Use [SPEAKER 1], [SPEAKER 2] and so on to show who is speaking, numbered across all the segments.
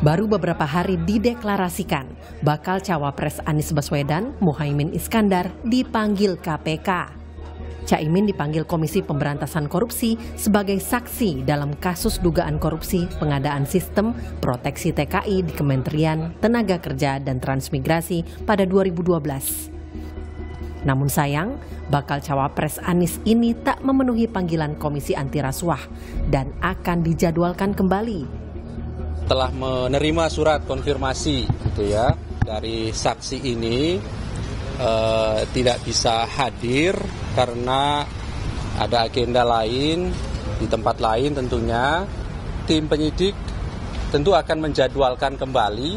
[SPEAKER 1] Baru beberapa hari dideklarasikan, bakal cawapres Anies Baswedan, Muhaimin Iskandar dipanggil KPK. Caimin dipanggil Komisi Pemberantasan Korupsi sebagai saksi dalam kasus dugaan korupsi pengadaan sistem proteksi TKI di Kementerian Tenaga Kerja dan Transmigrasi pada 2012. Namun sayang, bakal cawapres Anies ini tak memenuhi panggilan Komisi Anti Rasuah dan akan dijadwalkan kembali
[SPEAKER 2] telah menerima surat konfirmasi gitu ya dari saksi ini e, tidak bisa hadir karena ada agenda lain di tempat lain tentunya tim penyidik tentu akan menjadwalkan kembali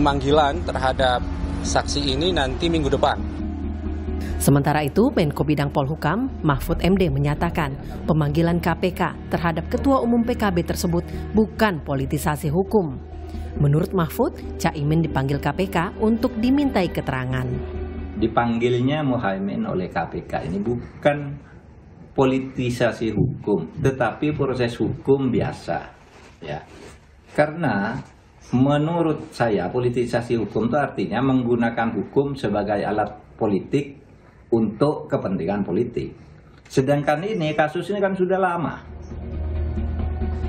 [SPEAKER 2] pemanggilan terhadap saksi ini nanti minggu depan.
[SPEAKER 1] Sementara itu, Menko Bidang Polhukam, Mahfud MD menyatakan pemanggilan KPK terhadap Ketua Umum PKB tersebut bukan politisasi hukum. Menurut Mahfud, Caimin dipanggil KPK untuk dimintai keterangan.
[SPEAKER 3] Dipanggilnya Muhaimin oleh KPK ini bukan politisasi hukum, tetapi proses hukum biasa. Ya. Karena menurut saya politisasi hukum itu artinya menggunakan hukum sebagai alat politik untuk kepentingan politik. Sedangkan
[SPEAKER 2] ini kasus ini kan sudah lama.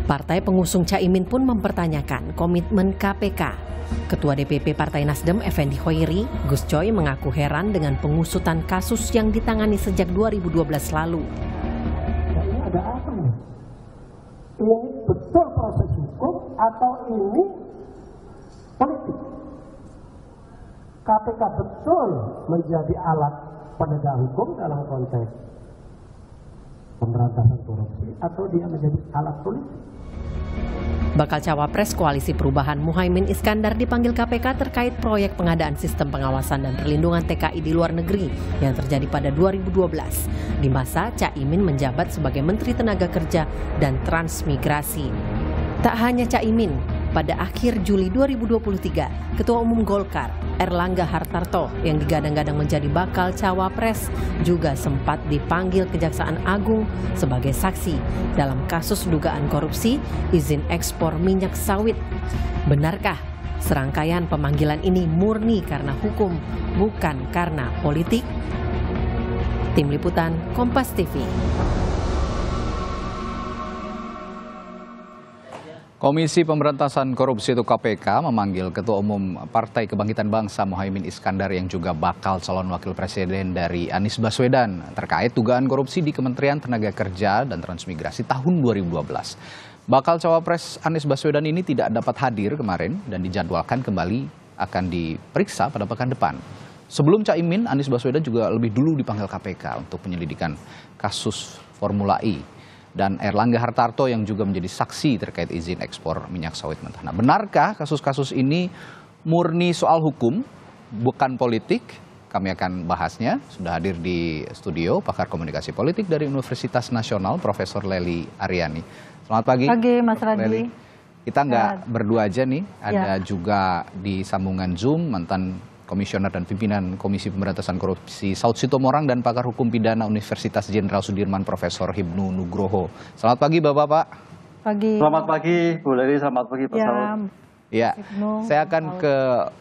[SPEAKER 1] Partai pengusung Caimin pun mempertanyakan komitmen KPK. Ketua DPP Partai Nasdem Effendi Hoiri, Gus Coy mengaku heran dengan pengusutan kasus yang ditangani sejak 2012 lalu. Ini Ada apa nih? Ini betul proses hukum
[SPEAKER 4] atau ini politik? KPK
[SPEAKER 2] betul menjadi alat penegak hukum dalam konteks
[SPEAKER 1] pemberantasan korupsi atau dia menjadi alat politik. Bakal cawapres Koalisi Perubahan Muhaimin Iskandar dipanggil KPK terkait proyek pengadaan sistem pengawasan dan perlindungan TKI di luar negeri yang terjadi pada 2012. Di masa Caimin menjabat sebagai Menteri Tenaga Kerja dan Transmigrasi. Tak hanya Caimin, pada akhir Juli 2023, Ketua Umum Golkar Erlangga Hartarto yang digadang-gadang menjadi bakal cawapres juga sempat dipanggil Kejaksaan Agung sebagai saksi dalam kasus dugaan korupsi izin ekspor minyak sawit. Benarkah serangkaian pemanggilan ini murni karena hukum, bukan karena politik? Tim Liputan Kompas TV.
[SPEAKER 3] Komisi Pemberantasan Korupsi itu KPK memanggil Ketua Umum Partai Kebangkitan Bangsa Mohaimin Iskandar yang juga bakal calon wakil presiden dari Anies Baswedan terkait dugaan korupsi di Kementerian Tenaga Kerja dan Transmigrasi tahun 2012. Bakal cawapres Anies Baswedan ini tidak dapat hadir kemarin dan dijadwalkan kembali akan diperiksa pada pekan depan. Sebelum Caimin, Anies Baswedan juga lebih dulu dipanggil KPK untuk penyelidikan kasus Formula E dan Erlangga Hartarto yang juga menjadi saksi terkait izin ekspor minyak sawit mentah. Nah, benarkah kasus-kasus ini murni soal hukum, bukan politik? Kami akan bahasnya. Sudah hadir di studio pakar komunikasi politik dari Universitas Nasional, Profesor Leli Ariani. Selamat pagi. Pagi,
[SPEAKER 4] Mas Radi.
[SPEAKER 3] Kita nggak berdua aja nih, ada ya. juga di sambungan Zoom mantan Komisioner dan Pimpinan Komisi Pemberantasan Korupsi Saud Sitomorang dan pakar hukum pidana Universitas Jenderal Sudirman Profesor Hibnu Nugroho. Selamat pagi Bapak-bapak.
[SPEAKER 4] Pagi. Selamat pagi
[SPEAKER 3] Bu Leli, selamat pagi Pak ya. Saud. Ya, saya akan ke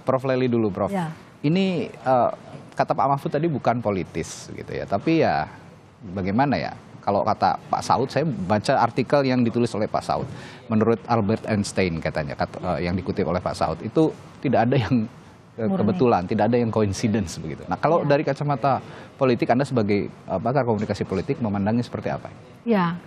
[SPEAKER 3] Prof Leli dulu Prof. Ya. Ini uh, kata Pak Mahfud tadi bukan politis gitu ya, tapi ya bagaimana ya? Kalau kata Pak Saud, saya baca artikel yang ditulis oleh Pak Saud. Menurut Albert Einstein katanya, kata, uh, eh, yang dikutip oleh Pak Saud, itu tidak ada yang Eh, Murni. kebetulan, tidak ada yang coincidence begitu. Nah, kalau ya. dari kacamata politik Anda sebagai pakar komunikasi politik memandangnya seperti apa?
[SPEAKER 4] Ya,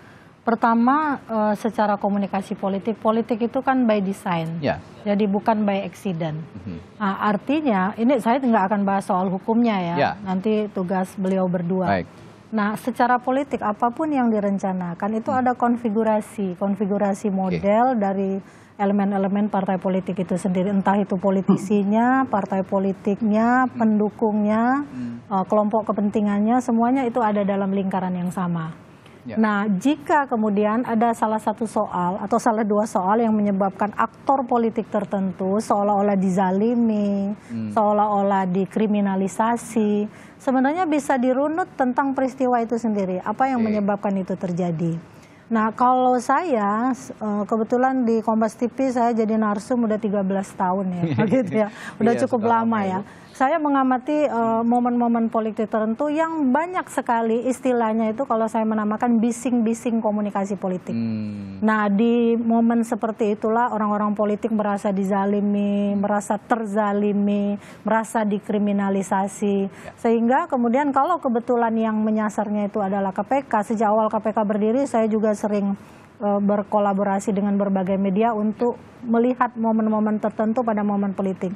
[SPEAKER 4] pertama eh, secara komunikasi politik, politik itu kan by design, ya. jadi bukan by accident. Mm-hmm. Nah, artinya ini saya nggak akan bahas soal hukumnya ya, ya. nanti tugas beliau berdua. Baik. Nah, secara politik apapun yang direncanakan itu hmm. ada konfigurasi, konfigurasi model okay. dari elemen-elemen partai politik itu sendiri, entah itu politisinya, hmm. partai politiknya, hmm. pendukungnya, hmm. Eh, kelompok kepentingannya, semuanya itu ada dalam lingkaran yang sama. Ya. Nah, jika kemudian ada salah satu soal atau salah dua soal yang menyebabkan aktor politik tertentu seolah-olah dizalimi, hmm. seolah-olah dikriminalisasi, sebenarnya bisa dirunut tentang peristiwa itu sendiri. Apa yang okay. menyebabkan itu terjadi? Nah, kalau saya eh, kebetulan di Kompas TV saya jadi narsum udah 13 tahun ya, gitu ya. Udah iya, cukup lama ya. Itu saya mengamati eh, momen-momen uh, politik tertentu yang banyak sekali istilahnya itu kalau saya menamakan bising-bising komunikasi politik. Hmm. Nah di momen seperti itulah orang-orang politik merasa dizalimi, hmm. merasa terzalimi, merasa dikriminalisasi. Ya. Sehingga kemudian kalau kebetulan yang menyasarnya itu adalah KPK, sejak awal KPK berdiri saya juga sering eh, berkolaborasi dengan berbagai media untuk melihat momen-momen tertentu pada momen politik.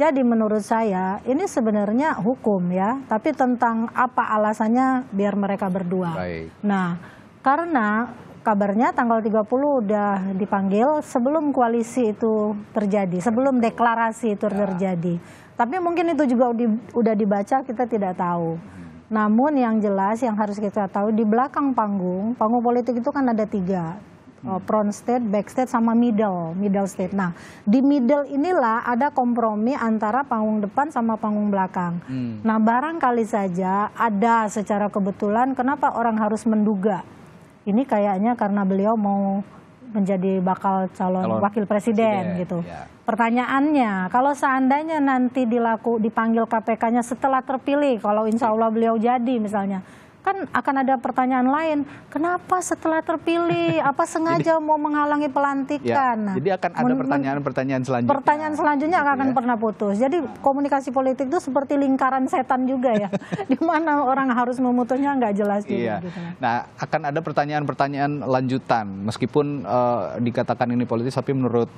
[SPEAKER 4] Jadi menurut saya ini sebenarnya hukum ya, tapi tentang apa alasannya biar mereka berdua. Baik. Nah, karena kabarnya tanggal 30 udah dipanggil sebelum koalisi itu terjadi, sebelum deklarasi itu ya. terjadi. Tapi mungkin itu juga udah dibaca kita tidak tahu. Namun yang jelas yang harus kita tahu di belakang panggung, panggung politik itu kan ada tiga hmm. front state, back state, sama middle, middle state. Nah, di middle inilah ada kompromi antara panggung depan sama panggung belakang. Hmm. Nah, barangkali saja ada secara kebetulan kenapa orang harus menduga. Ini kayaknya karena beliau mau menjadi bakal calon calon wakil presiden, presiden gitu. Ya. Pertanyaannya, kalau seandainya nanti dilaku dipanggil KPK-nya setelah terpilih, kalau insya Allah beliau jadi misalnya, kan akan ada pertanyaan lain. Kenapa setelah terpilih, apa sengaja jadi, mau menghalangi pelantikan? Ya, nah,
[SPEAKER 3] jadi akan ada pertanyaan-pertanyaan selanjutnya. Pertanyaan
[SPEAKER 4] selanjutnya akan, gitu ya. pernah putus. Jadi komunikasi politik itu seperti lingkaran setan juga ya, di mana orang harus memutusnya nggak jelas juga. Iya. Gitu.
[SPEAKER 3] Kan. Nah, akan ada pertanyaan-pertanyaan lanjutan, meskipun uh, dikatakan ini politis, tapi menurut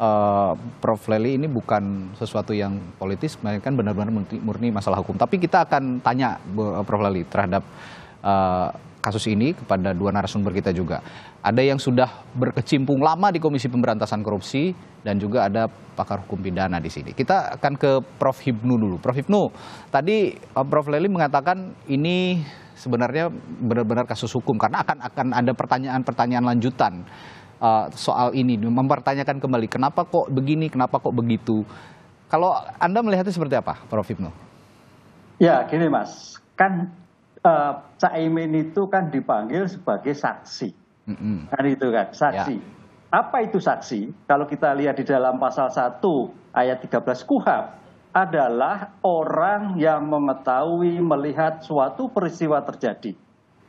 [SPEAKER 3] uh, Prof Leli ini bukan sesuatu yang politis, melainkan benar-benar murni masalah hukum. Tapi kita akan tanya eh, Prof Leli terhadap uh, kasus ini kepada dua narasumber kita juga. Ada yang sudah berkecimpung lama di Komisi Pemberantasan Korupsi dan juga ada pakar hukum pidana di sini. Kita akan ke Prof Hibnu dulu. Prof Hibnu, tadi Prof Leli mengatakan ini sebenarnya benar-benar kasus hukum karena akan akan ada pertanyaan-pertanyaan lanjutan Eh, soal ini, mempertanyakan kembali kenapa kok begini, kenapa kok begitu. Kalau Anda melihatnya seperti apa, Prof. Hipno?
[SPEAKER 2] Ya, gini Mas, kan uh, eh, Caimin itu kan dipanggil sebagai saksi, mm -hmm. kan itu kan, ya. saksi. Ya. Apa itu saksi? Kalau kita lihat di dalam pasal 1 ayat 13 KUHAP, adalah orang yang mengetahui melihat suatu peristiwa terjadi.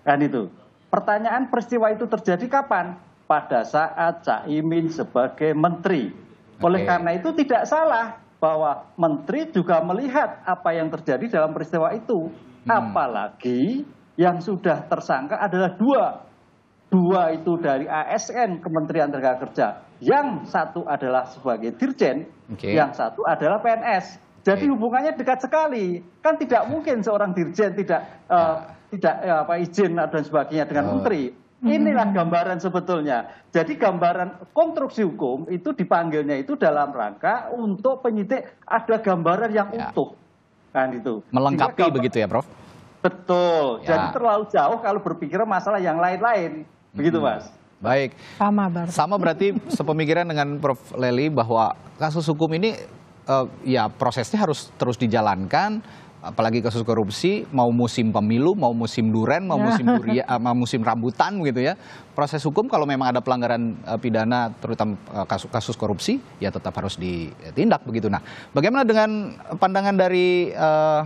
[SPEAKER 2] Kan itu. Pertanyaan peristiwa itu terjadi kapan? pada saat Cak Imin sebagai menteri. Oleh karena itu tidak salah bahwa menteri juga melihat apa yang terjadi dalam peristiwa itu. Hmm. Apalagi yang sudah tersangka adalah dua. Dua itu dari ASN Kementerian Tenaga Kerja. Yang satu adalah sebagai dirjen, okay. yang satu adalah PNS. Jadi okay. hubungannya dekat sekali. Kan tidak mungkin seorang dirjen tidak uh, tidak ya, apa izin dan sebagainya dengan oh. menteri. Hmm. Inilah gambaran sebetulnya. Jadi gambaran konstruksi hukum itu dipanggilnya itu dalam rangka untuk penyidik ada gambaran yang ya. utuh.
[SPEAKER 3] Kan itu. Melengkapi gambar, begitu ya, Prof?
[SPEAKER 2] Betul. Ya. Jadi terlalu jauh kalau berpikir masalah yang lain-lain.
[SPEAKER 3] Begitu, hmm. Mas. Baik. Sama, Bar. Sama berarti sepemikiran dengan Prof Leli bahwa kasus hukum ini uh, ya prosesnya harus terus dijalankan apalagi kasus korupsi mau musim pemilu mau musim duren mau ya. musim duria eh, mau musim rambutan gitu ya proses hukum kalau memang ada pelanggaran eh, pidana terutama eh, kasus kasus korupsi ya tetap harus ditindak begitu nah bagaimana dengan pandangan dari uh,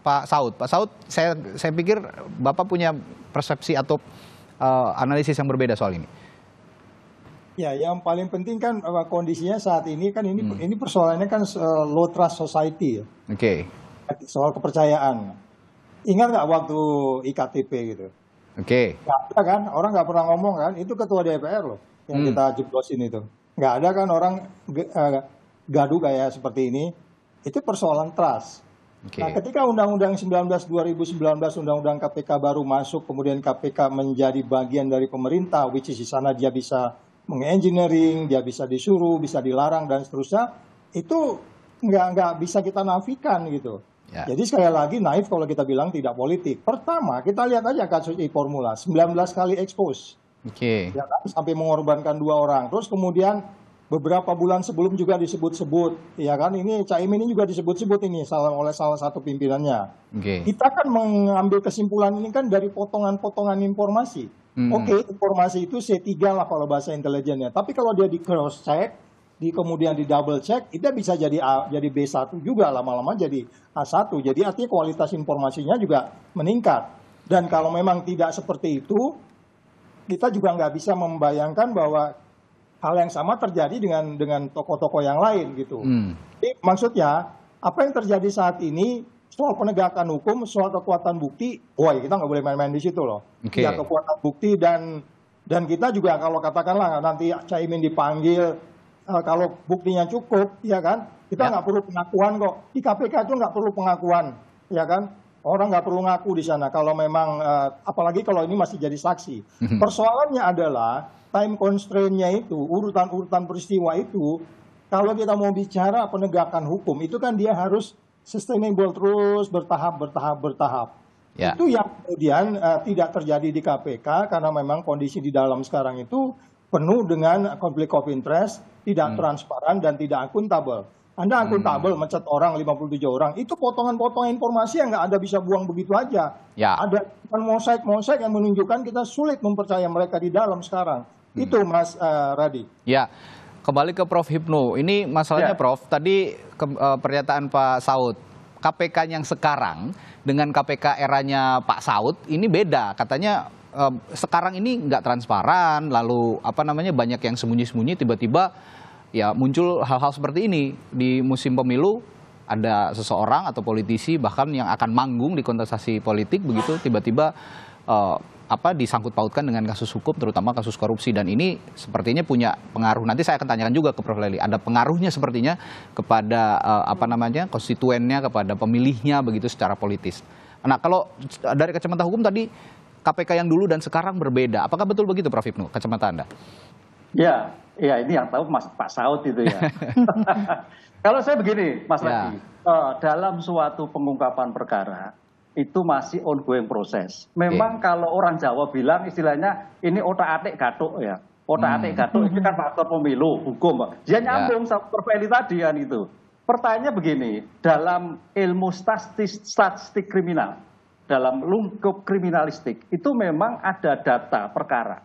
[SPEAKER 3] Pak Saud Pak Saud saya saya pikir bapak punya persepsi atau uh, analisis yang berbeda soal ini
[SPEAKER 5] Ya, yang paling penting kan kondisinya saat ini kan ini hmm. ini persoalannya kan low trust society ya. Oke. Okay soal kepercayaan. Ingat nggak waktu IKTP gitu? Oke. Okay. ada kan, orang nggak pernah ngomong kan, itu ketua DPR loh yang hmm. kita jeblosin itu. Nggak ada kan orang eh, gaduh kayak seperti ini, itu persoalan trust. Okay. Nah ketika Undang-Undang 19 2019 Undang-Undang KPK baru masuk, kemudian KPK menjadi bagian dari pemerintah, which is di sana dia bisa mengengineering, dia bisa disuruh, bisa dilarang dan seterusnya, itu nggak nggak bisa kita nafikan gitu. Ya. Jadi sekali lagi naif kalau kita bilang tidak politik. Pertama, kita lihat aja kasus e-formula, 19 kali expose. Oke. Okay. Ya kan? Sampai mengorbankan dua orang. Terus kemudian beberapa bulan sebelum juga disebut-sebut, ya kan? Ini Caimin ini juga disebut-sebut ini salah oleh salah satu pimpinannya. Okay. Kita kan mengambil kesimpulan ini kan dari potongan-potongan informasi. Hmm. Oke, okay, informasi itu C3 lah kalau bahasa intelijennya. Tapi kalau dia di cross check, di kemudian di double check itu bisa jadi A, jadi B1 juga lama-lama jadi A1. Jadi artinya kualitas informasinya juga meningkat. Dan kalau memang tidak seperti itu, kita juga nggak bisa membayangkan bahwa hal yang sama terjadi dengan dengan toko-toko yang lain gitu. Hmm. Jadi maksudnya apa yang terjadi saat ini soal penegakan hukum, soal kekuatan bukti, woi kita nggak boleh main-main di situ loh. Okay. Ya kekuatan bukti dan dan kita juga kalau katakanlah nanti Caimin dipanggil uh, kalau buktinya cukup, ya kan? Kita ya. nggak ya. perlu pengakuan kok. Di KPK itu nggak perlu pengakuan, ya kan? Orang nggak perlu ngaku di sana. Kalau memang, uh, apalagi kalau ini masih jadi saksi. Mhm. Persoalannya adalah time constraint-nya itu, urutan-urutan peristiwa itu, kalau kita mau bicara penegakan hukum, itu kan dia harus sustainable terus, bertahap, bertahap, bertahap. Ya. Itu yang kemudian uh, tidak terjadi di KPK karena memang kondisi di dalam sekarang itu penuh dengan konflik of interest, tidak hmm. transparan dan tidak akuntabel. Anda hmm. akuntabel hmm. mencet orang 57 orang, itu potongan-potongan informasi yang nggak ada bisa buang begitu aja. Ya. Ada mosaik-mosaik yang menunjukkan kita sulit mempercaya mereka di dalam sekarang. Hmm. Itu Mas uh, Radi.
[SPEAKER 3] Ya. Kembali ke Prof Hipnu. Ini masalahnya ya. Prof, tadi ke, uh, pernyataan Pak Saud KPK yang sekarang dengan KPK eranya Pak Saud ini beda. Katanya um, sekarang ini nggak transparan, lalu apa namanya banyak yang sembunyi-sembunyi, tiba-tiba ya muncul hal-hal seperti ini di musim pemilu ada seseorang atau politisi bahkan yang akan manggung di kontestasi politik begitu tiba-tiba eh, apa disangkut pautkan dengan kasus hukum terutama kasus korupsi dan ini sepertinya punya pengaruh nanti saya akan tanyakan juga ke Prof Leli ada pengaruhnya sepertinya kepada uh, apa namanya konstituennya kepada pemilihnya begitu secara politis. Nah kalau dari kacamata hukum tadi KPK yang dulu dan sekarang berbeda. Apakah betul begitu Prof Ibnu kacamata Anda?
[SPEAKER 2] Ya, ya ini yang tahu Mas Pak Saud itu ya. Kalau saya begini, Mas ya. Lagi, uh, dalam suatu pengungkapan perkara itu masih ongoing proses. Memang yeah. kalau orang Jawa bilang istilahnya ini otak-atik gatuk ya. Otak-atik hmm. gatuk ini kan faktor pemilu, hukum. Dia ya. nyambung yeah. sama tadi kan itu. Pertanyaannya begini, dalam ilmu statistik kriminal, dalam lingkup kriminalistik itu memang ada data perkara.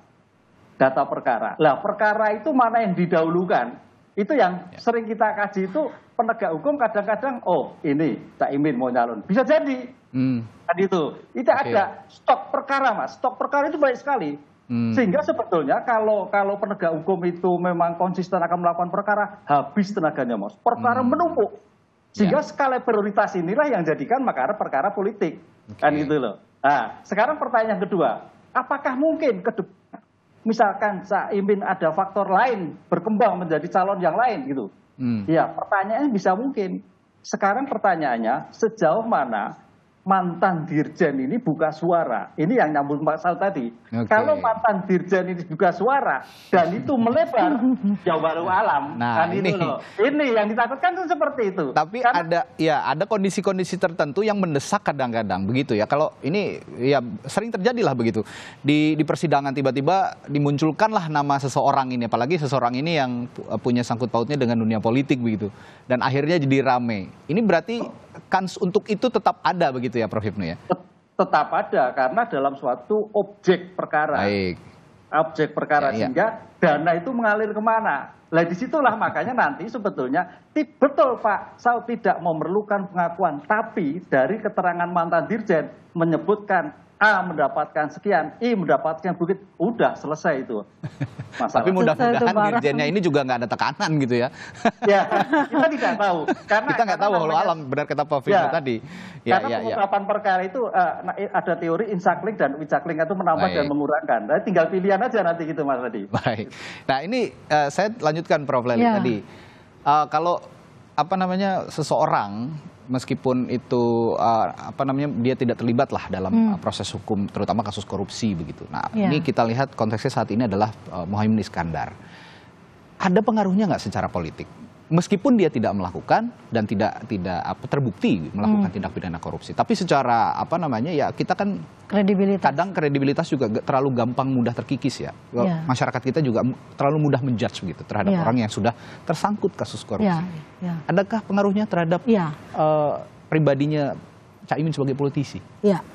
[SPEAKER 2] Data perkara. Lah perkara itu mana yang didahulukan? Itu yang ya. sering kita kaji itu penegak hukum kadang-kadang oh ini Cak Imin mau nyalon. Bisa jadi. Hmm. itu. Itu okay. ada stok perkara, Mas. Stok perkara itu baik sekali. Hmm. Sehingga sebetulnya kalau kalau penegak hukum itu memang konsisten akan melakukan perkara, habis tenaganya, Mas. Perkara hmm. menumpuk. Sehingga ya. skala prioritas inilah yang jadikan makar perkara politik. Okay. Kan gitu loh. Nah, sekarang pertanyaan kedua, apakah mungkin ke depan misalkan Caimin ada faktor lain berkembang menjadi calon yang lain gitu? Hmm. Ya, pertanyaannya bisa mungkin. Sekarang pertanyaannya sejauh mana mantan dirjen ini buka suara. Ini yang nyambung Pak Sal tadi. Okay. Kalau mantan dirjen ini buka suara dan itu melebar, jauh baru alam. Nah, kan ini. itu loh. Ini yang ditakutkan tuh seperti itu. Tapi Karena, ada ya ada kondisi-kondisi tertentu
[SPEAKER 3] yang mendesak kadang-kadang begitu ya. Kalau ini ya sering terjadilah begitu. Di di persidangan tiba-tiba dimunculkanlah nama seseorang ini apalagi seseorang ini yang punya sangkut pautnya dengan dunia politik begitu. Dan akhirnya jadi rame. Ini berarti kans untuk itu tetap ada begitu ya Prof Hipnu ya?
[SPEAKER 2] Tetap ada karena dalam suatu objek perkara. Baik. Objek perkara ya, ya. sehingga ya. dana itu mengalir kemana? Nah disitulah makanya nanti sebetulnya betul Pak Saud tidak memerlukan pengakuan, tapi dari keterangan mantan dirjen menyebutkan A mendapatkan sekian, I mendapatkan bukit, udah selesai itu. Masalah. Tapi mudah-mudahan dirjennya
[SPEAKER 3] ini juga nggak ada tekanan gitu ya.
[SPEAKER 2] ya, kita tidak tahu. Karena kita nggak tahu kalau alam
[SPEAKER 3] benar kata Pak Vino ya, tadi. Ya, karena ya, pengungkapan
[SPEAKER 2] ya. perkara itu uh, ada teori insakling dan wicakling itu menambah Baik. dan mengurangkan. Nah, tinggal pilihan aja nanti gitu Mas Tadi.
[SPEAKER 3] Baik. Nah ini uh, saya lanjutkan Prof Leli ya. tadi. Uh, kalau apa namanya seseorang meskipun itu uh, apa namanya dia tidak terlibat lah dalam hmm. Uh, proses hukum terutama kasus korupsi begitu. Nah yeah. ini kita lihat konteksnya saat ini adalah uh, Mohaimin Iskandar. Ada pengaruhnya nggak secara politik? meskipun dia tidak melakukan dan tidak tidak apa terbukti melakukan hmm. tindak pidana korupsi tapi secara apa namanya ya kita kan kredibilitas kadang kredibilitas juga terlalu gampang mudah terkikis ya yeah. Ya. masyarakat kita juga terlalu mudah menjudge begitu terhadap yeah. orang yang sudah tersangkut kasus korupsi yeah. Yeah. adakah pengaruhnya terhadap yeah. Ya. uh, pribadinya caimin sebagai politisi
[SPEAKER 4] ya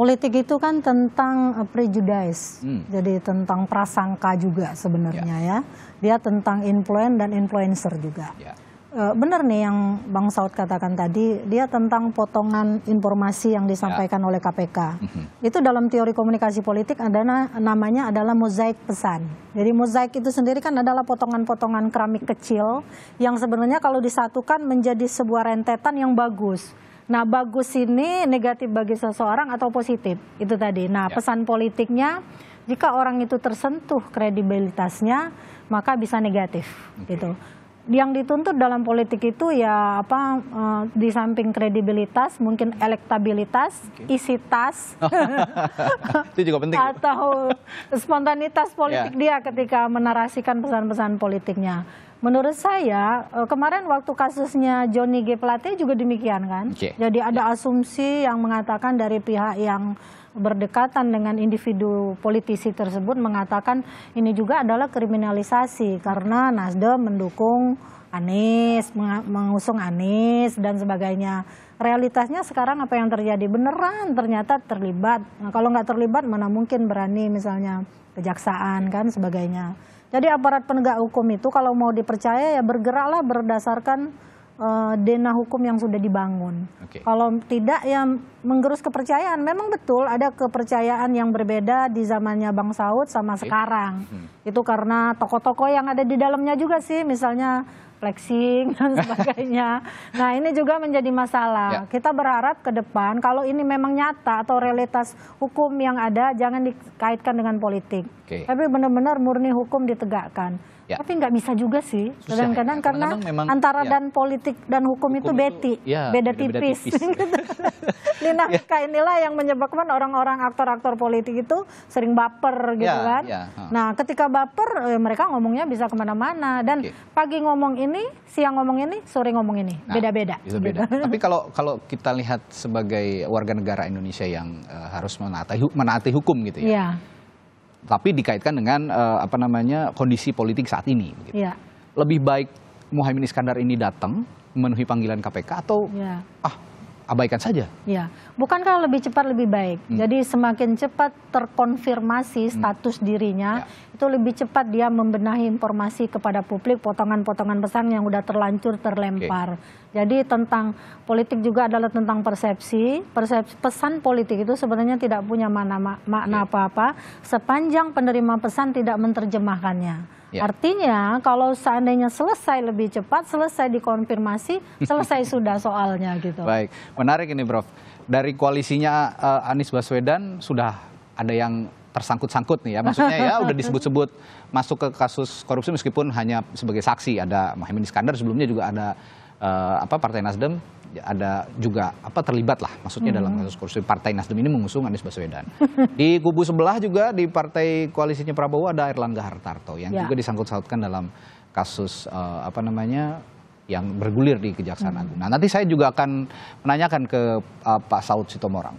[SPEAKER 4] politik itu kan tentang eh, prejudice, hmm. jadi tentang prasangka juga sebenarnya ya. ya. Dia tentang influen dan influencer juga. Ya. Eh, benar nih yang Bang Saud katakan tadi, dia tentang potongan informasi yang ya. disampaikan ya. oleh KPK. -hmm. Itu dalam teori komunikasi politik adalah namanya adalah mozaik pesan. Jadi mozaik itu sendiri kan adalah potongan-potongan keramik kecil yang sebenarnya kalau disatukan menjadi sebuah rentetan yang bagus Nah, bagus ini negatif bagi seseorang atau positif? Itu tadi. Nah, ya. pesan politiknya jika orang itu tersentuh kredibilitasnya, maka bisa negatif okay. gitu yang dituntut dalam politik itu ya apa uh, di samping kredibilitas mungkin elektabilitas okay. isi tas
[SPEAKER 2] itu juga penting
[SPEAKER 4] atau spontanitas politik yeah. dia ketika menarasikan pesan-pesan politiknya menurut saya eh, kemarin waktu kasusnya Johnny G Plate juga demikian kan okay. jadi ada yeah. asumsi yang mengatakan dari pihak yang berdekatan dengan individu politisi tersebut mengatakan ini juga adalah kriminalisasi karena Nasdem mendukung Anies, mengusung Anies dan sebagainya. Realitasnya sekarang apa yang terjadi? Beneran ternyata terlibat. Nah, kalau nggak terlibat mana mungkin berani misalnya kejaksaan kan sebagainya. Jadi aparat penegak hukum itu kalau mau dipercaya ya bergeraklah berdasarkan uh, eh, dena hukum yang sudah dibangun. Okay. Kalau tidak yang menggerus kepercayaan. Memang betul ada kepercayaan yang berbeda di zamannya Bang Saud sama okay. sekarang. Hmm. Itu karena tokoh-tokoh yang ada di dalamnya juga sih, misalnya flexing dan sebagainya. nah ini juga menjadi masalah. Ya. Kita berharap ke depan kalau ini memang nyata atau realitas hukum yang ada jangan dikaitkan dengan politik. Okay. Tapi benar-benar murni hukum ditegakkan. Ya. Tapi nggak bisa juga sih. Ya. Kadang-kadang karena memang, antara ya. dan politik dan hukum, hukum itu beti, ya, beda, beda tipis. tipis. Gitu. Ya. Dinamika ya. inilah yang menyebabkan orang-orang aktor-aktor politik itu sering baper gitu ya, kan. Ya. Nah, ketika baper eh, mereka ngomongnya bisa kemana-mana dan okay. pagi ngomong ini, siang ngomong ini, sore ngomong ini, nah, beda-beda. Nah, beda.
[SPEAKER 3] Gitu. Tapi kalau kalau kita lihat sebagai warga negara Indonesia yang uh, harus menaati, menaati hukum gitu ya. ya tapi dikaitkan dengan uh, apa namanya kondisi politik saat ini. Gitu. Ya. Lebih baik Muhammad Iskandar ini datang memenuhi panggilan KPK atau ya. ah abaikan saja.
[SPEAKER 4] Ya, bukankah lebih cepat lebih baik? Hmm. Jadi semakin cepat terkonfirmasi hmm. status hmm. dirinya, ya. itu lebih cepat dia membenahi informasi kepada publik potongan-potongan pesan yang sudah terlancur terlempar. Okay. Jadi tentang politik juga adalah tentang persepsi. Persepsi pesan politik itu sebenarnya tidak punya makna ya. apa-apa okay. sepanjang penerima pesan tidak menerjemahkannya. Ya. Artinya kalau seandainya selesai lebih cepat, selesai dikonfirmasi, selesai sudah soalnya gitu. Baik,
[SPEAKER 3] menarik ini Prof. Dari koalisinya uh, Anies Baswedan sudah ada yang tersangkut-sangkut nih ya. Maksudnya ya udah disebut-sebut masuk ke kasus korupsi meskipun hanya sebagai saksi. Ada Mohaimin Iskandar sebelumnya juga ada uh, apa Partai Nasdem Ya, ada juga apa terlibat lah maksudnya mm -hmm. dalam kasus korupsi partai Nasdem ini mengusung Anies Baswedan. di kubu sebelah juga di partai koalisinya Prabowo ada Erlangga Hartarto yang yeah. juga disangkut-sautkan dalam kasus uh, apa namanya yang bergulir di Kejaksaan hmm. Agung. Nah, nanti saya juga akan menanyakan ke uh, Pak Saud Sitomorang.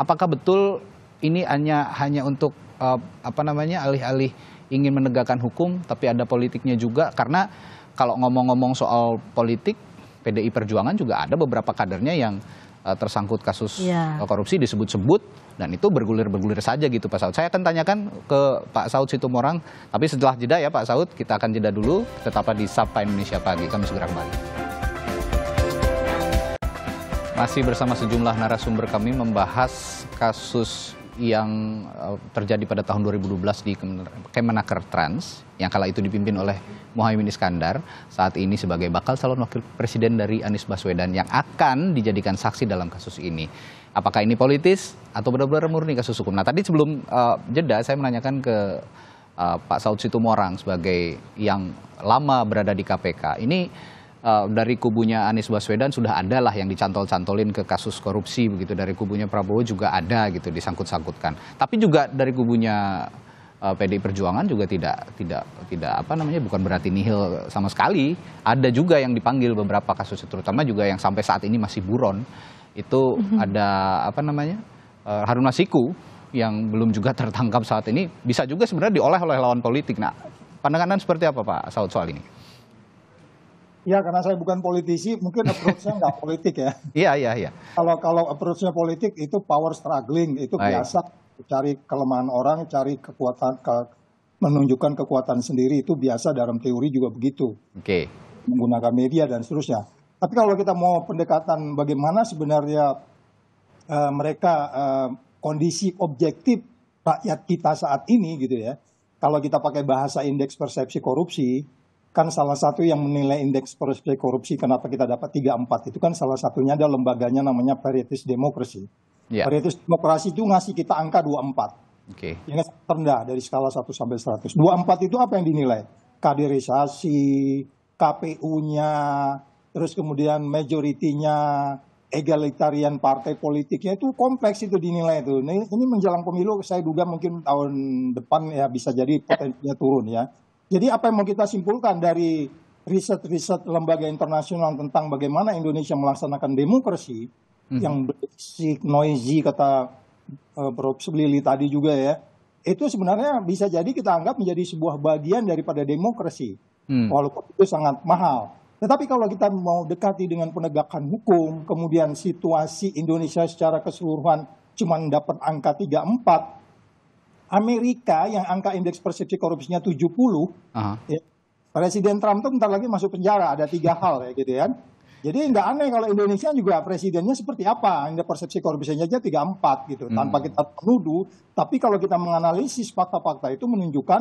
[SPEAKER 3] Apakah betul ini hanya hanya untuk uh, apa namanya alih-alih ingin menegakkan hukum tapi ada politiknya juga karena kalau ngomong-ngomong soal politik PDI Perjuangan juga ada beberapa kadernya yang uh, tersangkut kasus yeah. korupsi disebut-sebut dan itu bergulir-bergulir saja gitu Pak Saud. Saya akan tanyakan ke Pak Saud Situmorang, tapi setelah jeda ya Pak Saud, kita akan jeda dulu. Tetaplah di Sapa Indonesia Pagi, kami segera kembali. Masih bersama sejumlah narasumber kami membahas kasus yang eh, terjadi pada tahun 2012 di Kemenaker Trans yang kala itu dipimpin oleh Mohaimin Iskandar saat ini sebagai bakal calon wakil presiden dari Anies Baswedan yang akan dijadikan saksi dalam kasus ini. Apakah ini politis atau benar-benar murni kasus hukum? Nah, tadi sebelum uh, jeda saya menanyakan ke uh, Pak Saud Situmorang sebagai yang lama berada di KPK. Ini uh, dari kubunya Anies Baswedan sudah ada lah yang dicantol-cantolin ke kasus korupsi begitu dari kubunya Prabowo juga ada gitu disangkut-sangkutkan. Tapi juga dari kubunya uh, eh, PD Perjuangan juga tidak tidak tidak apa namanya bukan berarti nihil sama sekali. Ada juga yang dipanggil beberapa kasus terutama juga yang sampai saat ini masih buron. Itu mm -hmm. ada apa namanya? Uh, Harun Masiku yang belum juga tertangkap saat ini bisa juga sebenarnya diolah oleh lawan politik. Nah, pandangan seperti apa Pak Saud soal ini?
[SPEAKER 5] Ya karena saya bukan politisi, mungkin approach-nya nggak politik ya. Iya iya iya. Kalau kalau approach-nya politik itu power struggling, itu Baik. biasa cari kelemahan orang, cari kekuatan ke, menunjukkan kekuatan sendiri itu biasa dalam teori juga begitu. Oke. Okay. Menggunakan media dan seterusnya. Tapi kalau kita mau pendekatan bagaimana sebenarnya uh, mereka uh, kondisi objektif rakyat kita saat ini gitu ya. Kalau kita pakai bahasa indeks persepsi korupsi, kan salah satu yang menilai indeks persepsi korupsi kenapa kita dapat 34 itu kan salah satunya ada lembaganya namanya Paritis Demokrasi. Yeah. Ya. Demokrasi itu ngasih kita angka 24. Oke. Okay. Yang terendah dari skala 1 sampai 100. 24 itu apa yang dinilai? Kaderisasi, KPU-nya, terus kemudian majoritinya, egalitarian partai politiknya itu kompleks itu dinilai itu. Ini, ini menjelang pemilu saya duga mungkin tahun depan ya bisa jadi ya. potensinya turun ya. Jadi apa yang mau kita simpulkan dari riset-riset lembaga internasional tentang bagaimana Indonesia melaksanakan demokrasi hmm yang berisik, noisy kata uh, Prof. Lili tadi juga ya, itu sebenarnya bisa jadi kita anggap menjadi sebuah bagian daripada demokrasi, Hmm. walaupun itu sangat mahal. Tetapi kalau kita mau dekati dengan penegakan hukum, kemudian situasi Indonesia secara keseluruhan cuma dapat angka 34, Amerika yang angka indeks persepsi korupsinya 70, puluh, ya, Presiden Trump tuh bentar lagi masuk penjara, ada tiga hal ya gitu ya. Jadi nggak aneh kalau Indonesia juga presidennya seperti apa, indeks persepsi korupsinya aja 34 gitu, hmm. tanpa kita menuduh. Tapi kalau kita menganalisis fakta-fakta itu menunjukkan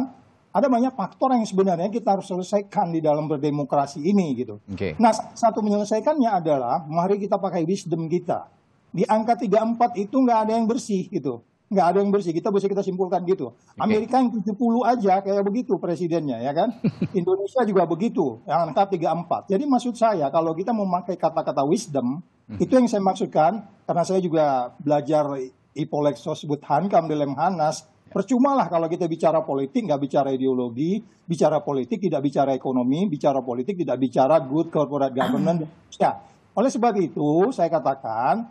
[SPEAKER 5] ada banyak faktor yang sebenarnya kita harus selesaikan di dalam berdemokrasi ini gitu. Okay. Nah, satu menyelesaikannya adalah mari kita pakai wisdom kita. Di angka 34 itu nggak ada yang bersih gitu nggak ada yang bersih. Kita bisa kita simpulkan gitu. Okay. Amerika yang 70 aja kayak begitu presidennya ya kan. Indonesia juga begitu. Yang angka 34. Jadi maksud saya kalau kita memakai kata-kata wisdom, mm-hmm. itu yang saya maksudkan karena saya juga belajar Ipolex sebut Hankam di Lemhanas. Ya. percumalah kalau kita bicara politik, nggak bicara ideologi, bicara politik, tidak bicara ekonomi, bicara politik, tidak bicara good corporate governance. ya. Oleh sebab itu, saya katakan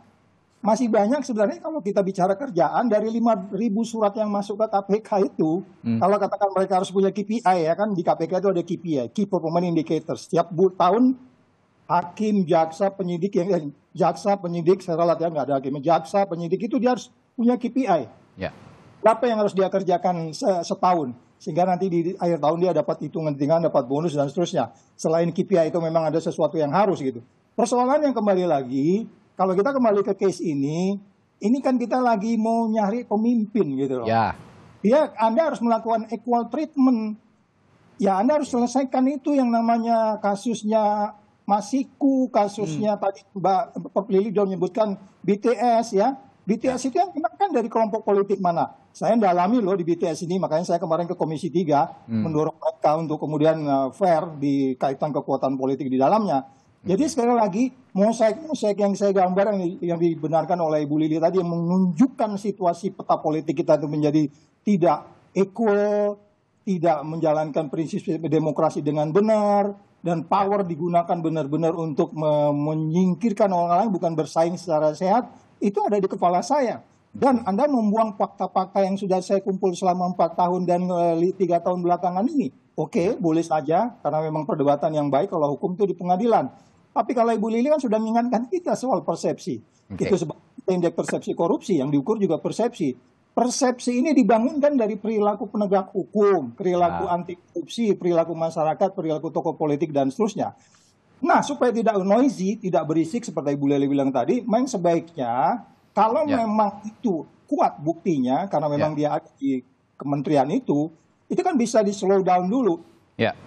[SPEAKER 5] masih banyak sebenarnya kalau kita bicara kerjaan dari 5.000 surat yang masuk ke KPK itu, hmm. kalau katakan mereka harus punya KPI ya kan di KPK itu ada KPI, Key Performance Indicators Setiap tahun hakim, jaksa, penyidik yang eh, jaksa, penyidik secara latihan ya nggak ada hakim, jaksa, penyidik itu dia harus punya KPI. Ya. Yeah. Berapa yang harus dia kerjakan setahun sehingga nanti di akhir tahun dia dapat hitungan tinggal, dapat bonus dan seterusnya. Selain KPI itu memang ada sesuatu yang harus gitu. Persoalan yang kembali lagi kalau kita kembali ke case ini, ini kan kita lagi mau nyari pemimpin gitu loh. Ya. Ya, Anda harus melakukan equal treatment. Ya, Anda harus selesaikan itu yang namanya kasusnya Masiku, kasusnya hmm. tadi Mbak Lili sudah menyebutkan BTS ya. BTS itu yang kena kan dari kelompok politik mana? Saya dalami loh di BTS ini, makanya saya kemarin ke Komisi 3 hmm. mendorong mereka untuk kemudian eh, fair di kaitan kekuatan politik di dalamnya. Jadi sekali lagi mosaik-mosaik yang saya gambar yang, yang dibenarkan oleh Ibu Lili tadi yang menunjukkan situasi peta politik kita itu menjadi tidak equal, tidak menjalankan prinsip demokrasi dengan benar dan power digunakan benar-benar untuk menyingkirkan orang lain bukan bersaing secara sehat itu ada di kepala saya dan Anda membuang fakta-fakta yang sudah saya kumpul selama empat tahun dan e, tiga tahun belakangan ini. Oke, boleh saja karena memang perdebatan yang baik kalau hukum itu di pengadilan. Tapi kalau Ibu Lili kan sudah mengingatkan kita soal persepsi. Okay. Itu sebab indeks persepsi korupsi yang diukur juga persepsi. Persepsi ini dibangunkan dari perilaku penegak hukum, perilaku nah. anti korupsi, perilaku masyarakat, perilaku tokoh politik dan seterusnya. Nah, supaya tidak noisy, tidak berisik seperti Ibu Lili bilang tadi, memang sebaiknya kalau ya. memang itu kuat buktinya karena memang ya. dia ada di kementerian itu, itu kan bisa di slow down dulu. Ya.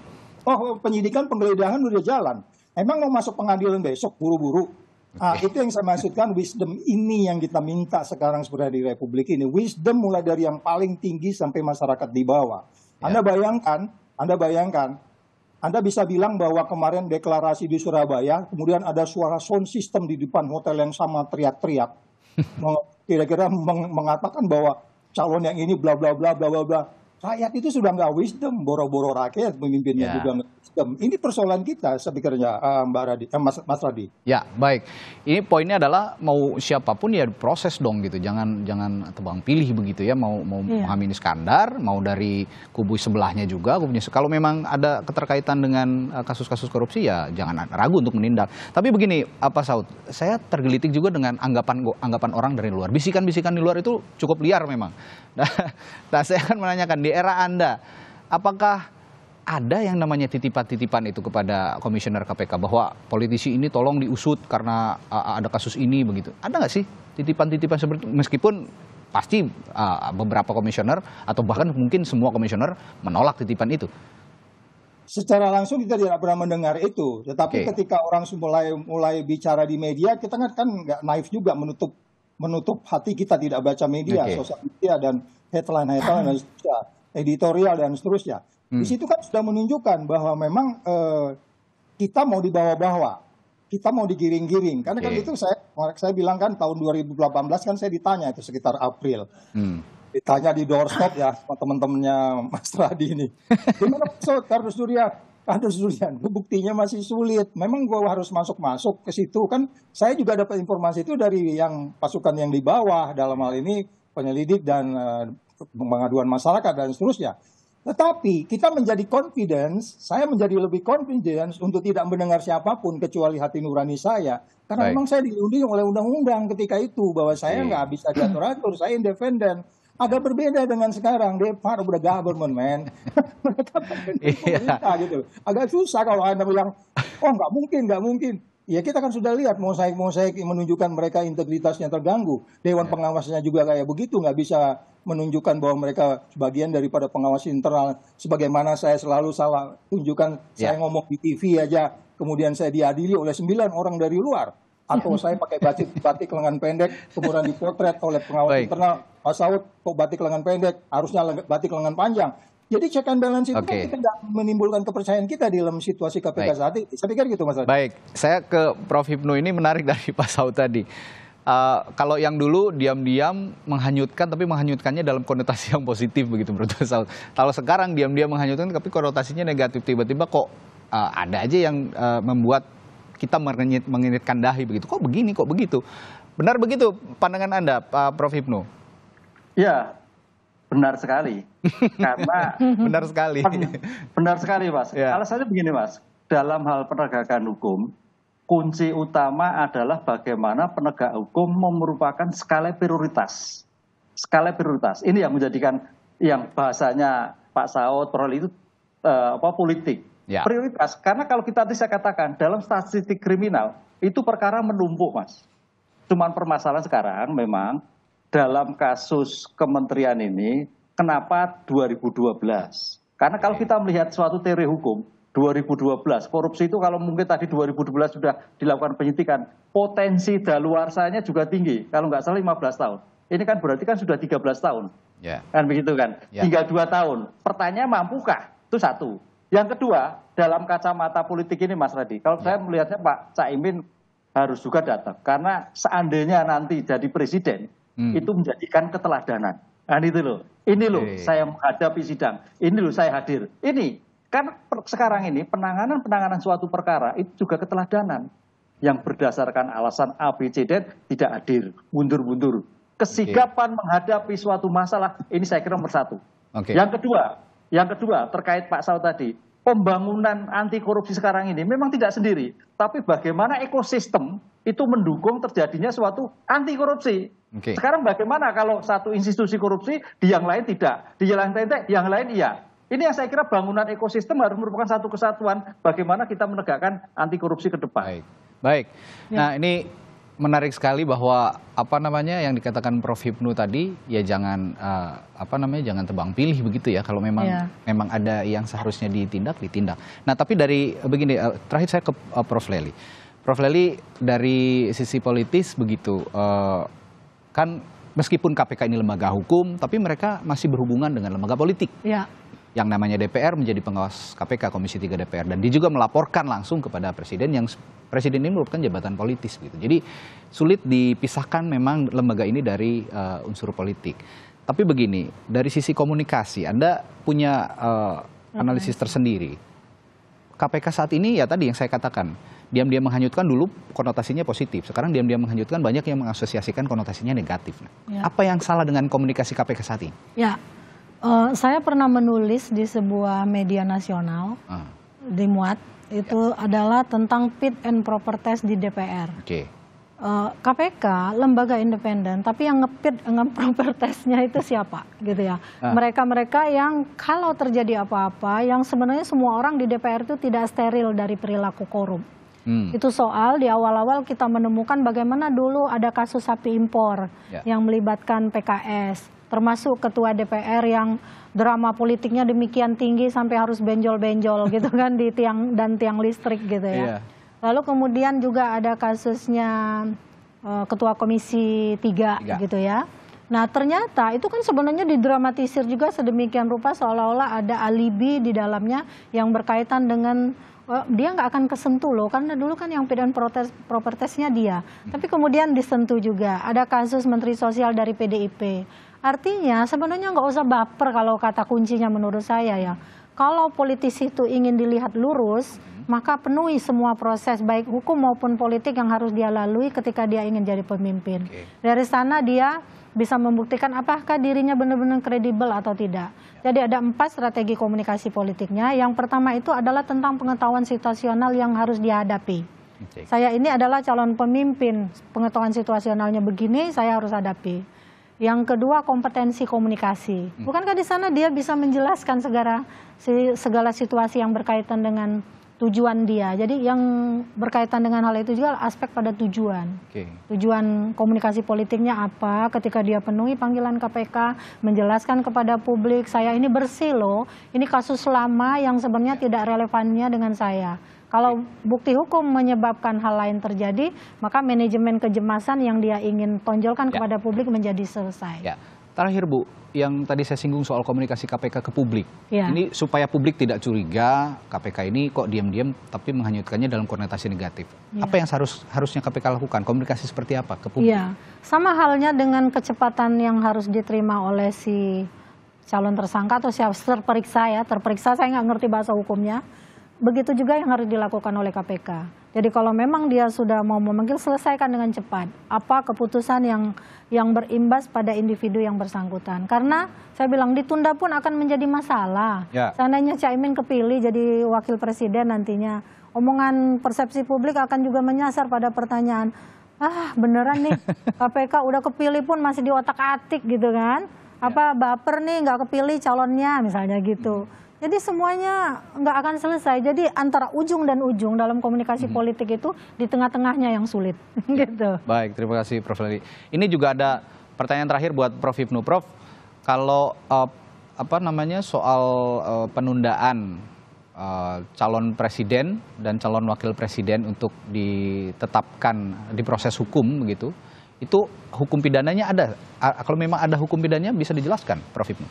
[SPEAKER 5] Oh, oh penyidikan penggeledahan sudah jalan. Emang mau masuk pengadilan besok buru-buru? Nah, itu yang saya maksudkan wisdom ini yang kita minta sekarang sebenarnya di Republik ini. Wisdom mulai dari yang paling tinggi sampai masyarakat di bawah. Ya. Anda bayangkan, Anda bayangkan, Anda bisa bilang bahwa kemarin deklarasi di Surabaya, kemudian ada suara sound system di depan hotel yang sama teriak-teriak. Kira-kira mengatakan bahwa calon yang ini bla bla bla bla bla bla rakyat itu sudah nggak wisdom, boro-boro rakyat pemimpinnya yeah. juga wisdom. Ini persoalan kita sebetulnya uh, eh, Mbak Radi, eh, Mas, Mas Radi.
[SPEAKER 3] Ya baik, ini poinnya adalah mau siapapun ya proses dong gitu, jangan jangan tebang pilih begitu ya, mau mau yeah. Muhammad Iskandar, mau dari kubu sebelahnya juga, kubunya kalau memang ada keterkaitan dengan eh, kasus-kasus korupsi ya jangan ragu untuk menindak. Tapi begini, apa Saud? Saya tergelitik juga dengan anggapan anggapan orang dari luar, bisikan-bisikan di luar itu cukup liar memang. Nah, nah saya akan menanyakan di era Anda, apakah ada yang namanya titipan-titipan itu kepada komisioner KPK bahwa politisi ini tolong diusut karena uh, ada kasus ini begitu. Ada nggak sih titipan-titipan seperti meskipun pasti uh, beberapa komisioner atau bahkan mungkin semua komisioner menolak titipan itu.
[SPEAKER 5] Secara langsung kita tidak pernah mendengar itu, tetapi okay. ketika orang mulai mulai bicara di media kita kan, kan nggak naif juga menutup menutup hati kita tidak baca media, okay. sosial media dan headline-headline dan ah. seterusnya, editorial dan seterusnya. Hmm. Di situ kan sudah menunjukkan bahwa memang eh, kita mau dibawa-bawa, kita mau digiring-giring. Karena okay. kan itu saya saya bilang kan tahun 2018 kan saya ditanya itu sekitar April. Hmm. Ditanya di doorstop ya sama teman-temannya Mas Radi ini. Gimana maksud Kardus Durian? Ada Sulianti buktinya masih sulit. Memang gue harus masuk-masuk ke situ kan. Saya juga dapat informasi itu dari yang pasukan yang di bawah dalam hal ini penyelidik dan uh, pengaduan masyarakat dan seterusnya. Tetapi kita menjadi confidence, saya menjadi lebih confidence untuk tidak mendengar siapapun kecuali hati nurani saya. Karena Baik. memang saya dilindungi oleh undang-undang ketika itu bahwa saya nggak bisa diatur-atur, saya independen agak ya. berbeda dengan sekarang. Dia part of the government, man. Mereka pemerintah gitu. Agak susah kalau Anda bilang, oh nggak mungkin, nggak mungkin. Ya kita kan sudah lihat mosaik-mosaik menunjukkan mereka integritasnya terganggu. Dewan yeah. pengawasnya juga kayak begitu, nggak bisa menunjukkan bahwa mereka sebagian daripada pengawas internal. Sebagaimana saya selalu salah tunjukkan, yeah. saya ngomong di TV aja, kemudian saya diadili oleh sembilan orang dari luar atau iya. saya pakai batik batik lengan pendek kemudian dipotret oleh pengawas Baik. internal Pak Saud kok batik lengan pendek harusnya batik lengan panjang jadi check and balance itu okay. kan tidak menimbulkan kepercayaan kita di dalam situasi KPK Baik. saat ini. Saya pikir gitu Mas
[SPEAKER 3] Adi. Baik, saya ke Prof. Hipnu ini menarik dari Pak Saud tadi. Uh, kalau yang dulu diam-diam menghanyutkan, tapi menghanyutkannya dalam konotasi yang positif begitu menurut Pak Saud. Kalau sekarang diam-diam menghanyutkan, tapi konotasinya negatif. Tiba-tiba kok uh, ada aja yang uh, membuat kita menginitkan dahi begitu. Kok begini, kok begitu? Benar begitu
[SPEAKER 2] pandangan Anda, Pak Prof Hipno? Ya, benar sekali. Karena benar sekali. Benar sekali, Mas. Ya. Alasannya begini, Mas. Dalam hal penegakan hukum, kunci utama adalah bagaimana penegak hukum merupakan skala prioritas. Skala prioritas. Ini yang menjadikan yang bahasanya Pak Saud Prof. itu eh, apa politik ya. prioritas. Karena kalau kita tadi saya katakan dalam statistik kriminal itu perkara menumpuk mas. Cuman permasalahan sekarang memang dalam kasus kementerian ini kenapa 2012? Karena kalau kita melihat suatu teori hukum 2012 korupsi itu kalau mungkin tadi 2012 sudah dilakukan penyidikan potensi daluarsanya juga tinggi kalau nggak salah 15 tahun. Ini kan berarti kan sudah 13 tahun. Yeah. Kan begitu kan? Yeah. Tinggal 2 tahun. Pertanyaan mampukah? Itu satu. Yang kedua, dalam kacamata politik ini Mas Radi, kalau ya. saya melihatnya Pak Caimin harus juga datang. Karena seandainya nanti jadi presiden, hmm. itu menjadikan keteladanan. Dan nah, itu loh. Ini loh Oke. saya menghadapi sidang. Ini loh saya hadir. Ini. Kan sekarang ini penanganan-penanganan suatu perkara itu juga keteladanan. Yang berdasarkan alasan A, B, tidak hadir. Mundur-mundur. Kesigapan Oke. menghadapi suatu masalah, ini saya kira nomor satu. Oke. Yang kedua, yang kedua, terkait Pak Saud tadi, pembangunan anti korupsi sekarang ini memang tidak sendiri, tapi bagaimana ekosistem itu mendukung terjadinya suatu anti korupsi. Okay. Sekarang bagaimana kalau satu institusi korupsi di yang lain tidak, di yang lain tidak, di yang lain iya. Ini yang saya kira bangunan ekosistem harus merupakan satu kesatuan bagaimana kita menegakkan anti korupsi ke depan. Baik.
[SPEAKER 3] Baik. Ya. Nah, ini menarik sekali bahwa apa namanya yang dikatakan Prof Hipnu tadi ya jangan uh, apa namanya jangan tebang pilih begitu ya kalau memang yeah. memang ada yang seharusnya ditindak ditindak. Nah tapi dari begini uh, terakhir saya ke uh, Prof Leli. Prof Leli dari sisi politis begitu uh, kan meskipun KPK ini lembaga hukum tapi mereka masih berhubungan dengan lembaga politik. Yeah yang namanya DPR menjadi pengawas KPK Komisi 3 DPR dan dia juga melaporkan langsung kepada presiden yang presiden ini merupakan jabatan politis gitu. Jadi sulit dipisahkan memang lembaga ini dari uh, unsur politik. Tapi begini, dari sisi komunikasi Anda punya uh, analisis tersendiri. KPK saat ini ya tadi yang saya katakan, diam-diam menghanyutkan dulu konotasinya positif. Sekarang diam-diam menghanyutkan banyak yang mengasosiasikan konotasinya negatif. Nah, ya. Apa yang salah dengan komunikasi KPK saat ini?
[SPEAKER 4] Ya, Uh, saya pernah menulis di sebuah media nasional, uh. Ah. dimuat itu ya. adalah tentang fit and proper test di DPR. Oke. Okay. Eh, KPK lembaga independen, tapi yang ngepit proper testnya itu siapa, gitu ya? Ah. Mereka-mereka ah. yang kalau terjadi apa-apa, yang sebenarnya semua orang di DPR itu tidak steril dari perilaku korup. Hmm. Itu soal di awal-awal kita menemukan bagaimana dulu ada kasus sapi impor yeah. yang melibatkan PKS termasuk ketua DPR yang drama politiknya demikian tinggi sampai harus benjol-benjol gitu kan di tiang dan tiang listrik gitu ya. Yeah. Lalu kemudian juga ada kasusnya uh, ketua komisi 3 gitu ya. Nah ternyata itu kan sebenarnya didramatisir juga sedemikian rupa seolah-olah ada alibi di dalamnya yang berkaitan dengan oh, dia nggak akan kesentuh loh karena dulu kan yang pidan protes, propertesnya dia. Hmm. Tapi kemudian disentuh juga. Ada kasus Menteri Sosial dari PDIP. Artinya sebenarnya nggak usah baper kalau kata kuncinya menurut saya ya. Kalau politisi itu ingin dilihat lurus, hmm. maka penuhi semua proses baik hukum maupun politik yang harus dia lalui ketika dia ingin jadi pemimpin. Okay. Dari sana dia bisa membuktikan apakah dirinya benar-benar kredibel atau tidak. Ya. Jadi ada empat strategi komunikasi politiknya. Yang pertama itu adalah tentang pengetahuan situasional yang harus dihadapi. Saya ini adalah calon pemimpin, pengetahuan situasionalnya begini, saya harus hadapi. Yang kedua kompetensi komunikasi. Hmm. Bukankah di sana dia bisa menjelaskan segala segala situasi yang berkaitan dengan tujuan dia. Jadi yang berkaitan dengan hal itu juga aspek pada tujuan. Okay. Tujuan komunikasi politiknya apa? Ketika dia penuhi panggilan KPK, menjelaskan kepada publik, saya ini bersih loh. Ini kasus lama yang sebenarnya yeah. tidak relevannya dengan saya. Kalau bukti hukum menyebabkan hal lain terjadi, maka manajemen kejemasan yang dia ingin tonjolkan ya. kepada publik menjadi selesai. Ya.
[SPEAKER 3] Terakhir Bu, yang tadi saya singgung soal komunikasi KPK ke publik. Ya. Ini supaya publik tidak curiga KPK ini kok diam-diam tapi menghanyutkannya dalam konotasi negatif. Ya. Apa yang harus harusnya KPK lakukan? Komunikasi seperti apa ke publik? Ya.
[SPEAKER 4] Sama halnya dengan kecepatan yang harus diterima oleh si calon tersangka atau siap terperiksa ya. Terperiksa saya nggak ngerti bahasa hukumnya begitu juga yang harus dilakukan oleh KPK. Jadi kalau memang dia sudah mau memanggil, selesaikan dengan cepat. Apa keputusan yang yang berimbas pada individu yang bersangkutan. Karena saya bilang ditunda pun akan menjadi masalah. Ya. Seandainya Caimin kepilih jadi wakil presiden nantinya, omongan persepsi publik akan juga menyasar pada pertanyaan, ah beneran nih KPK udah kepilih pun masih di otak atik gitu kan. Ya. Apa baper nih nggak kepilih calonnya misalnya gitu. Hmm. Jadi semuanya nggak akan selesai. Jadi antara ujung dan ujung dalam komunikasi hmm. politik itu di tengah-tengahnya yang sulit. Ya. gitu.
[SPEAKER 3] Baik, terima kasih Prof. Leli. Ini juga ada pertanyaan terakhir buat Prof. Ibnu. Prof, kalau uh, apa namanya soal uh, penundaan uh, calon presiden dan calon wakil presiden untuk ditetapkan di proses hukum begitu, itu hukum pidananya ada. Kalau memang ada hukum pidananya bisa dijelaskan, Prof. Ibnu.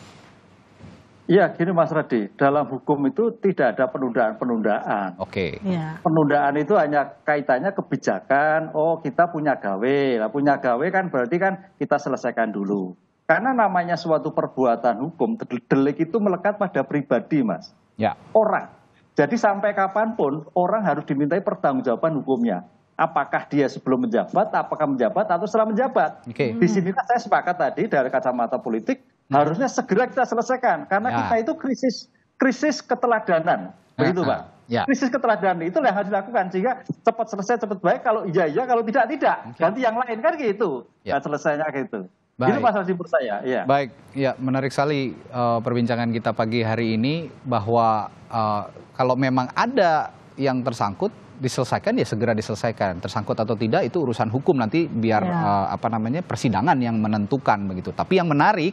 [SPEAKER 2] Ya, gini Mas Redi, dalam hukum itu tidak ada penundaan-penundaan. Oke. -penundaan. Okay. Yeah. Penundaan itu hanya kaitannya kebijakan, oh kita punya gawe. Nah, punya gawe kan berarti kan kita selesaikan dulu. Karena namanya suatu perbuatan hukum, delik itu melekat pada pribadi, Mas. Ya. Orang. Jadi sampai kapanpun orang harus dimintai pertanggungjawaban hukumnya. Apakah dia sebelum menjabat, apakah menjabat, atau setelah menjabat. Okay. Di sini kan saya sepakat tadi dari kacamata politik, harusnya segera kita selesaikan karena ya. kita itu krisis krisis keteladanan begitu ya, pak ya, ya. krisis keteladanan itu yang harus dilakukan sehingga cepat selesai cepat baik kalau iya iya kalau tidak tidak okay. ganti yang lain kan gitu ya. nah, selesainya gitu. gitu Baik. Itu masalah simpul saya. Ya.
[SPEAKER 3] Baik, ya menarik sekali uh, perbincangan kita pagi hari ini bahwa uh, kalau memang ada yang tersangkut diselesaikan ya segera diselesaikan. Tersangkut atau tidak itu urusan hukum nanti biar ya. uh, apa namanya persidangan yang menentukan begitu. Tapi yang menarik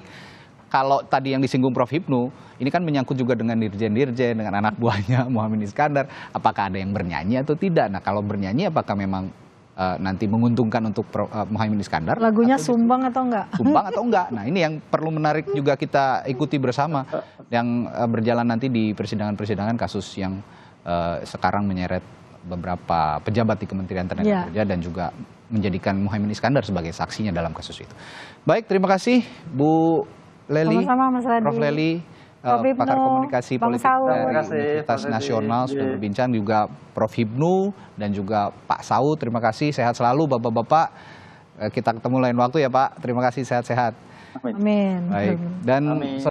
[SPEAKER 3] kalau tadi yang disinggung Prof Hipnu, ini kan menyangkut juga dengan dirjen-dirjen, dengan anak buahnya Muhammad Iskandar, apakah ada yang bernyanyi atau tidak? Nah, kalau bernyanyi apakah memang uh, nanti menguntungkan untuk uh, Muhammad Iskandar?
[SPEAKER 4] Lagunya atau sumbang atau enggak? Sumbang atau
[SPEAKER 3] enggak? Nah, ini yang perlu menarik juga kita ikuti bersama yang uh, berjalan nanti di persidangan-persidangan kasus yang uh, sekarang menyeret beberapa pejabat di Kementerian Tenaga yeah. Kerja dan juga menjadikan Muhammad Iskandar sebagai saksinya dalam kasus itu. Baik, terima kasih Bu Leli. Sama-sama Mas Radi. Prof. Leli. Prof. Hibnu, eh, pakar komunikasi Bang politik Saul. dari Universitas Nasional sudah iya. berbincang juga Prof Hibnu dan juga Pak Saud. Terima kasih, sehat selalu Bapak-bapak. Eh, kita ketemu lain waktu ya Pak. Terima kasih, sehat-sehat.
[SPEAKER 5] Amin. Baik. Dan Amin.